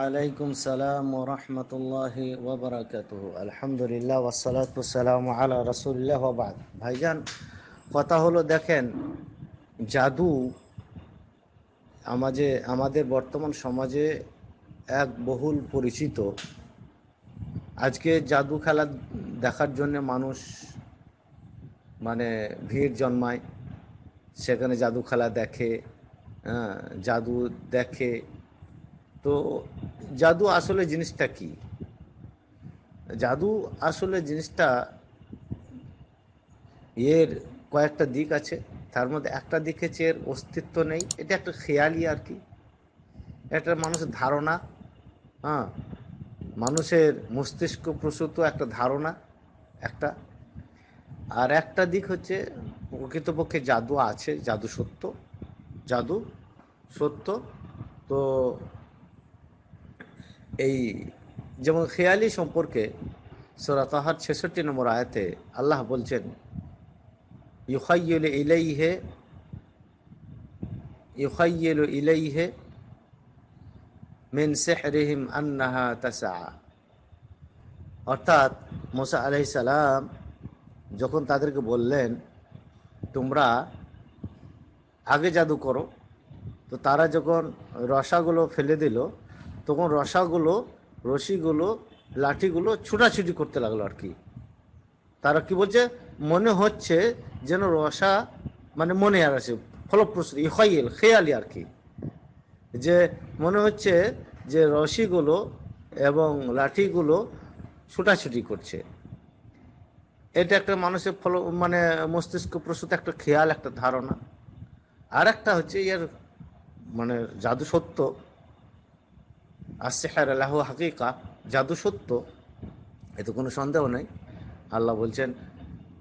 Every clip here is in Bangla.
আলাইকুম সালাম ও রহমতুল্লাহ ওবরাকাত আলহামদুলিল্লাহ ওসালাতাম আলা রসুল্লাহ বাদ ভাইজান কথা হলো দেখেন জাদু আমাজে আমাদের বর্তমান সমাজে এক বহুল পরিচিত আজকে জাদু খেলা দেখার জন্য মানুষ মানে ভিড় জন্মায় সেখানে জাদু খেলা দেখে হ্যাঁ জাদু দেখে তো জাদু আসলে জিনিসটা কি জাদু আসলে জিনিসটা এর কয়েকটা দিক আছে তার মধ্যে একটা দিক হচ্ছে এর অস্তিত্ব নেই এটা একটা খেয়ালি আর কি একটা মানুষের ধারণা হ্যাঁ মানুষের মস্তিষ্ক প্রসূত একটা ধারণা একটা আর একটা দিক হচ্ছে প্রকৃতপক্ষে জাদু আছে জাদু সত্য জাদু সত্য তো এই যেমন খেয়ালি সম্পর্কে সোরা তাহার ছেষট্টি নম্বর আয়াতে আল্লাহ বলছেন ইউখাইল ইলাইহে ইউখাইল ইলাইহে মিন সেহরিহিম আন্নাহা তাসা অর্থাৎ মোসা আলহ সালাম যখন তাদেরকে বললেন তোমরা আগে জাদু করো তো তারা যখন রসাগুলো ফেলে দিল তখন রসাগুলো রশিগুলো লাঠিগুলো ছুটাছুটি করতে লাগলো আর কি তারা কি বলছে মনে হচ্ছে যেন রসা মানে মনে আর আছে ফলপ্রসূ ইহাইল খেয়ালি আর কি যে মনে হচ্ছে যে রশিগুলো এবং লাঠিগুলো ছুটাছুটি করছে এটা একটা মানুষের ফল মানে মস্তিষ্ক প্রসূত একটা খেয়াল একটা ধারণা আর একটা হচ্ছে ইয়ার মানে জাদু সত্য আর সেহার আল্লাহ হাকিকা জাদু সত্য এ তো কোনো সন্দেহ নেই আল্লাহ বলছেন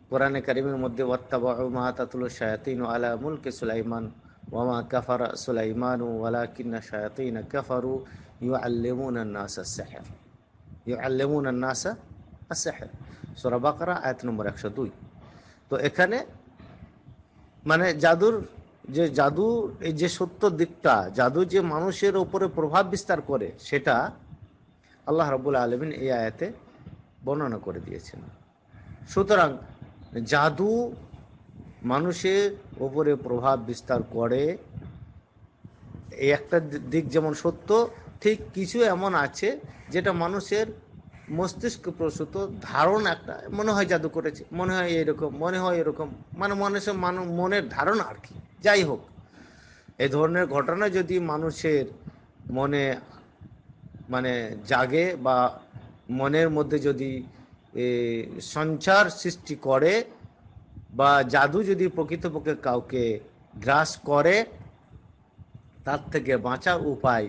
কোরআনে কারিমের মধ্যে ওয়াত্তাবাহু মাহাতাতুল শায়াতিন আলা মুলকে সুলাইমান ওয়ামা কাফারা সুলাইমান ওয়ালা কিন্না শায়াতিন কাফারু ইউ আল্লেমুন নাসা সেহের ইউ আল্লেমুন নাসা সেহের সোরা বাকারা আয়াত নম্বর একশো দুই তো এখানে মানে জাদুর যে জাদু এই যে সত্য দিকটা জাদু যে মানুষের ওপরে প্রভাব বিস্তার করে সেটা আল্লাহ রবুল আলমিন এই আয়াতে বর্ণনা করে দিয়েছেন সুতরাং জাদু মানুষের ওপরে প্রভাব বিস্তার করে এই একটা দিক যেমন সত্য ঠিক কিছু এমন আছে যেটা মানুষের মস্তিষ্ক প্রসূত ধারণ একটা মনে হয় জাদু করেছে মনে হয় এরকম মনে হয় এরকম মানে মানুষের মানুষ মনের ধারণা আর কি যাই হোক এ ধরনের ঘটনা যদি মানুষের মনে মানে জাগে বা মনের মধ্যে যদি সঞ্চার সৃষ্টি করে বা জাদু যদি প্রকৃতপক্ষে কাউকে গ্রাস করে তার থেকে বাঁচার উপায়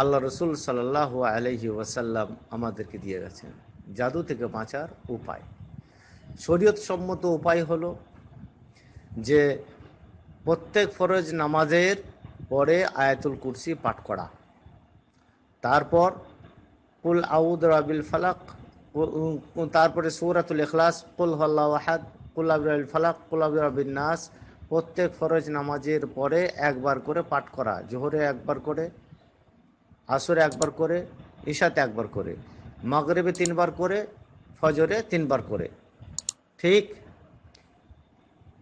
আল্লাহ রসুল সাল্লাহ আলহি ওয়াসাল্লাম আমাদেরকে দিয়ে গেছেন জাদু থেকে বাঁচার উপায় শরীয়ত সম্মত উপায় হলো যে প্রত্যেক ফরজ নামাজের পরে আয়াতুল কুরসি পাঠ করা তারপর কুল আউদ রাবিল ফালাক তারপরে সৌরাতুল এখলাস কুল হল্লাহাদ কুল আবুল ফালাক কুল আবুল রাবিন নাস প্রত্যেক ফরজ নামাজের পরে একবার করে পাঠ করা জোহরে একবার করে আসরে একবার করে ঈশাতে একবার করে মগরেবে তিনবার করে ফজরে তিনবার করে ঠিক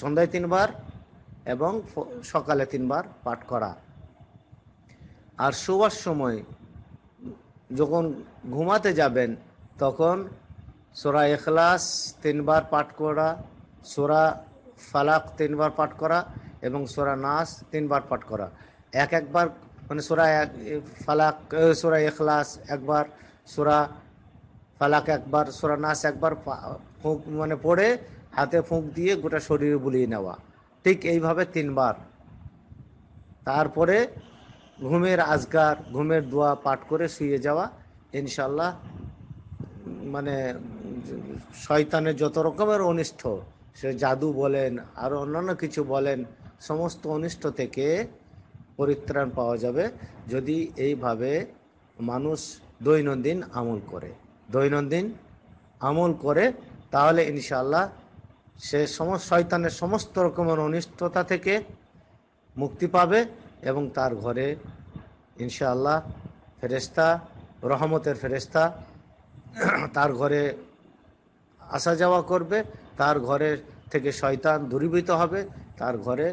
সন্ধ্যায় তিনবার এবং সকালে তিনবার পাঠ করা আর শোবার সময় যখন ঘুমাতে যাবেন তখন সোরা এখলাস তিনবার পাঠ করা সোরা ফালাক তিনবার পাঠ করা এবং সোরা নাস তিনবার পাঠ করা এক একবার মানে সোরা ফালাক সোরা এখলাস একবার সোরা ফালাক একবার সোরা নাস একবার মানে পড়ে হাতে ফুঁক দিয়ে গোটা শরীরে বুলিয়ে নেওয়া ঠিক এইভাবে তিনবার তারপরে ঘুমের আজগার ঘুমের দোয়া পাঠ করে শুয়ে যাওয়া ইনশাল্লাহ মানে শয়তানের যত রকমের অনিষ্ঠ সে জাদু বলেন আর অন্যান্য কিছু বলেন সমস্ত অনিষ্ট থেকে পরিত্রাণ পাওয়া যাবে যদি এইভাবে মানুষ দৈনন্দিন আমল করে দৈনন্দিন আমল করে তাহলে ইনশাল্লাহ সে সমস্ত শয়তানের সমস্ত রকমের অনিষ্টতা থেকে মুক্তি পাবে এবং তার ঘরে ইনশাআল্লাহ ফেরেস্তা রহমতের ফেরেস্তা তার ঘরে আসা যাওয়া করবে তার ঘরে থেকে শয়তান দূরীভূত হবে তার ঘরে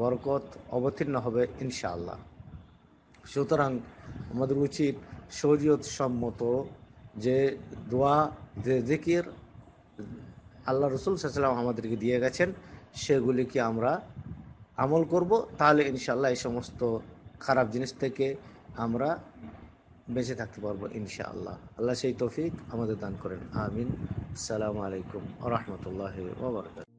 বরকত অবতীর্ণ হবে ইনশাআল্লাহ সুতরাং আমাদের উচিত শরীয়ত সম্মত যে দোয়া যে জিকির আল্লাহ রসুল সাল্লাম আমাদেরকে দিয়ে গেছেন সেগুলিকে আমরা আমল করব তাহলে ইনশাল্লাহ এই সমস্ত খারাপ জিনিস থেকে আমরা বেঁচে থাকতে পারবো ইনশাআল্লাহ আল্লাহ সেই তৌফিক আমাদের দান করেন আমিন আসসালামু আলাইকুম রহমতুল্লাহ ওবরকাত